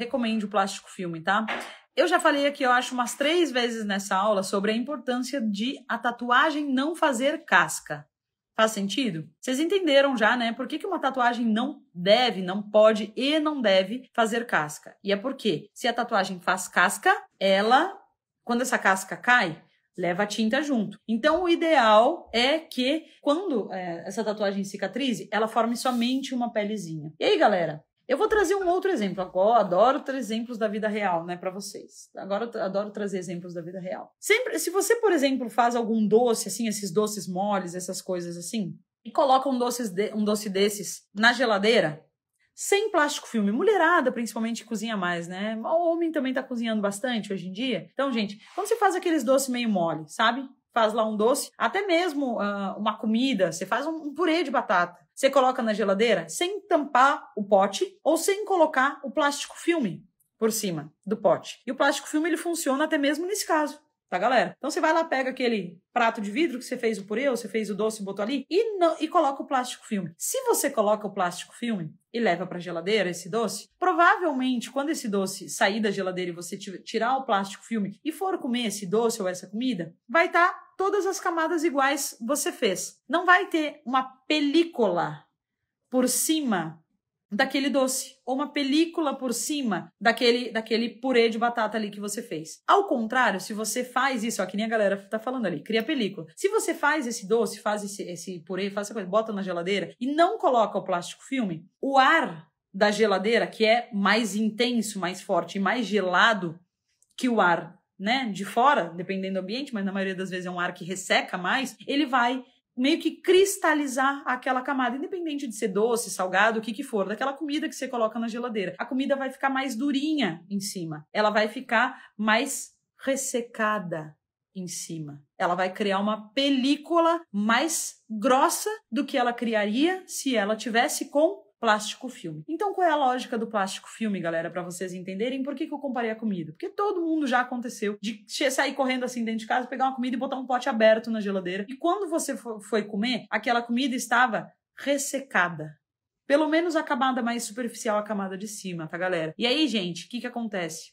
recomende o plástico filme, tá? Eu já falei aqui, eu acho, umas três vezes nessa aula sobre a importância de a tatuagem não fazer casca. Faz sentido? Vocês entenderam já, né? Por que, que uma tatuagem não deve, não pode e não deve fazer casca? E é porque se a tatuagem faz casca, ela, quando essa casca cai, leva a tinta junto. Então, o ideal é que quando é, essa tatuagem cicatrize, ela forme somente uma pelezinha. E aí, galera, eu vou trazer um outro exemplo. Agora, adoro trazer exemplos da vida real, né, para vocês. Agora, adoro trazer exemplos da vida real. Sempre, se você, por exemplo, faz algum doce, assim, esses doces moles, essas coisas assim, e coloca um doce, de, um doce desses na geladeira, sem plástico filme. Mulherada, principalmente, cozinha mais, né? O homem também tá cozinhando bastante hoje em dia. Então, gente, quando você faz aqueles doces meio mole, sabe? Faz lá um doce, até mesmo uh, uma comida, você faz um, um purê de batata. Você coloca na geladeira sem tampar o pote ou sem colocar o plástico filme por cima do pote. E o plástico filme ele funciona até mesmo nesse caso tá, galera? Então você vai lá, pega aquele prato de vidro que você fez o purê, ou você fez o doce e botou ali, e, não, e coloca o plástico filme. Se você coloca o plástico filme e leva para geladeira esse doce, provavelmente quando esse doce sair da geladeira e você tirar o plástico filme e for comer esse doce ou essa comida, vai estar tá todas as camadas iguais você fez. Não vai ter uma película por cima daquele doce ou uma película por cima daquele daquele purê de batata ali que você fez. Ao contrário, se você faz isso, ó, que nem a galera tá falando ali, cria película. Se você faz esse doce, faz esse, esse purê, faz essa coisa, bota na geladeira e não coloca o plástico filme, o ar da geladeira, que é mais intenso, mais forte e mais gelado que o ar, né, de fora, dependendo do ambiente, mas na maioria das vezes é um ar que resseca mais, ele vai meio que cristalizar aquela camada, independente de ser doce, salgado, o que que for, daquela comida que você coloca na geladeira. A comida vai ficar mais durinha em cima, ela vai ficar mais ressecada em cima. Ela vai criar uma película mais grossa do que ela criaria se ela tivesse com plástico filme. Então, qual é a lógica do plástico filme, galera, para vocês entenderem por que, que eu comparei a comida? Porque todo mundo já aconteceu de sair correndo assim dentro de casa, pegar uma comida e botar um pote aberto na geladeira. E quando você foi comer, aquela comida estava ressecada. Pelo menos a camada mais superficial, a camada de cima, tá, galera? E aí, gente, o que, que acontece?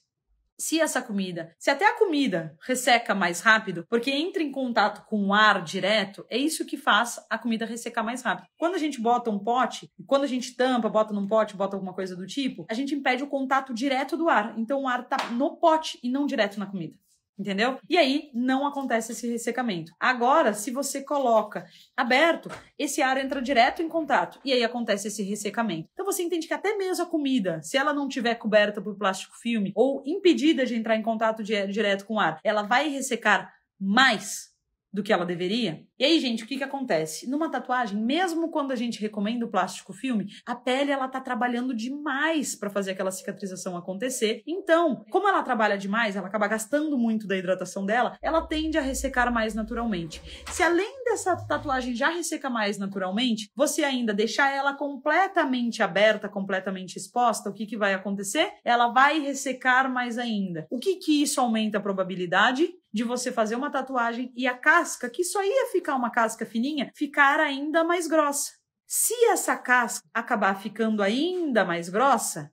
se essa comida, se até a comida resseca mais rápido, porque entra em contato com o ar direto, é isso que faz a comida ressecar mais rápido. Quando a gente bota um pote, quando a gente tampa, bota num pote, bota alguma coisa do tipo, a gente impede o contato direto do ar. Então o ar tá no pote e não direto na comida. Entendeu? E aí não acontece esse ressecamento. Agora, se você coloca aberto, esse ar entra direto em contato e aí acontece esse ressecamento. Então você entende que até mesmo a comida, se ela não tiver coberta por plástico filme ou impedida de entrar em contato direto com o ar, ela vai ressecar mais do que ela deveria. E aí, gente, o que que acontece? Numa tatuagem, mesmo quando a gente recomenda o plástico filme, a pele ela tá trabalhando demais para fazer aquela cicatrização acontecer. Então, como ela trabalha demais, ela acaba gastando muito da hidratação dela, ela tende a ressecar mais naturalmente. Se além dessa tatuagem já resseca mais naturalmente, você ainda deixar ela completamente aberta, completamente exposta, o que que vai acontecer? Ela vai ressecar mais ainda. O que que isso aumenta a probabilidade de você fazer uma tatuagem e a casca, que só ia ficar uma casca fininha, ficar ainda mais grossa. Se essa casca acabar ficando ainda mais grossa,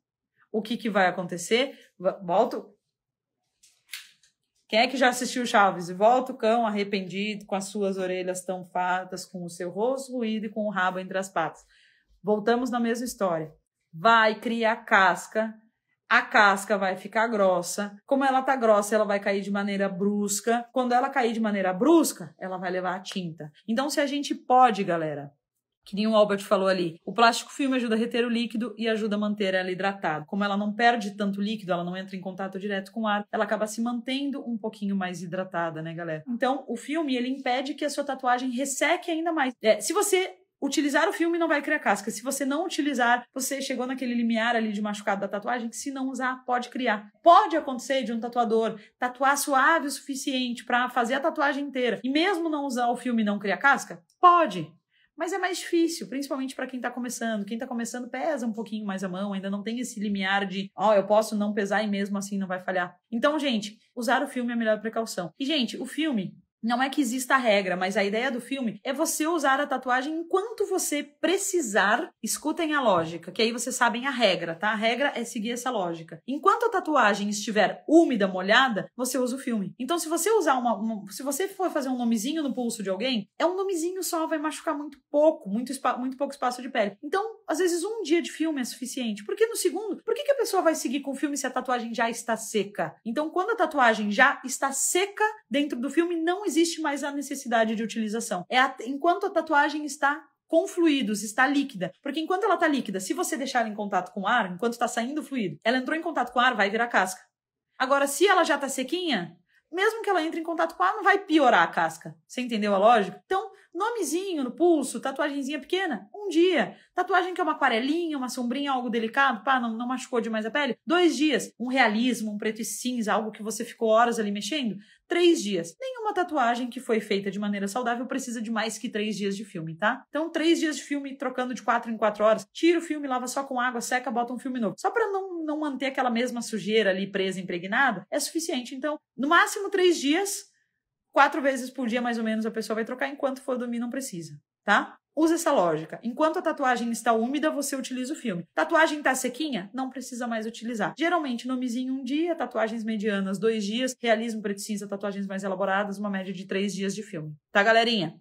o que, que vai acontecer? Volto. Quem é que já assistiu Chaves? Volta o cão arrependido, com as suas orelhas tão fartas, com o seu rosto ruído e com o rabo entre as patas. Voltamos na mesma história. Vai criar casca a casca vai ficar grossa. Como ela tá grossa, ela vai cair de maneira brusca. Quando ela cair de maneira brusca, ela vai levar a tinta. Então, se a gente pode, galera, que nem o Albert falou ali, o plástico filme ajuda a reter o líquido e ajuda a manter ela hidratada. Como ela não perde tanto líquido, ela não entra em contato direto com o ar, ela acaba se mantendo um pouquinho mais hidratada, né, galera? Então, o filme, ele impede que a sua tatuagem resseque ainda mais. É, se você utilizar o filme não vai criar casca. Se você não utilizar, você chegou naquele limiar ali de machucado da tatuagem, que se não usar, pode criar. Pode acontecer de um tatuador tatuar suave o suficiente para fazer a tatuagem inteira e mesmo não usar o filme não criar casca? Pode. Mas é mais difícil, principalmente para quem está começando. Quem está começando pesa um pouquinho mais a mão, ainda não tem esse limiar de, ó, oh, eu posso não pesar e mesmo assim não vai falhar. Então, gente, usar o filme é a melhor precaução. E, gente, o filme, não é que exista regra, mas a ideia do filme é você usar a tatuagem enquanto você precisar. Escutem a lógica, que aí vocês sabem a regra, tá? A regra é seguir essa lógica. Enquanto a tatuagem estiver úmida, molhada, você usa o filme. Então, se você usar uma, uma se você for fazer um nomezinho no pulso de alguém, é um nomezinho só, vai machucar muito pouco, muito, muito pouco espaço de pele. Então, às vezes um dia de filme é suficiente. Porque no segundo, por que, que a pessoa vai seguir com o filme se a tatuagem já está seca? Então, quando a tatuagem já está seca dentro do filme, não existe mais a necessidade de utilização. É a, enquanto a tatuagem está com fluidos, está líquida. Porque enquanto ela está líquida, se você deixar ela em contato com ar, enquanto está saindo o fluido, ela entrou em contato com ar, vai virar casca. Agora, se ela já está sequinha, mesmo que ela entre em contato com ela não vai piorar a casca. Você entendeu a lógica? Então, nomezinho no pulso, tatuagemzinha pequena, um dia. Tatuagem que é uma aquarelinha, uma sombrinha, algo delicado, pá, não, não machucou demais a pele, dois dias. Um realismo, um preto e cinza, algo que você ficou horas ali mexendo, três dias. Nenhuma tatuagem que foi feita de maneira saudável precisa de mais que três dias de filme, tá? Então, três dias de filme trocando de quatro em quatro horas, tira o filme, lava só com água, seca, bota um filme novo. Só para não não manter aquela mesma sujeira ali presa, impregnada, é suficiente. Então, no máximo três dias, quatro vezes por dia mais ou menos a pessoa vai trocar, enquanto for dormir não precisa, tá? Usa essa lógica. Enquanto a tatuagem está úmida, você utiliza o filme. Tatuagem está sequinha? Não precisa mais utilizar. Geralmente, nomezinho um dia, tatuagens medianas dois dias, realismo preto cinza, tatuagens mais elaboradas, uma média de três dias de filme. Tá, galerinha?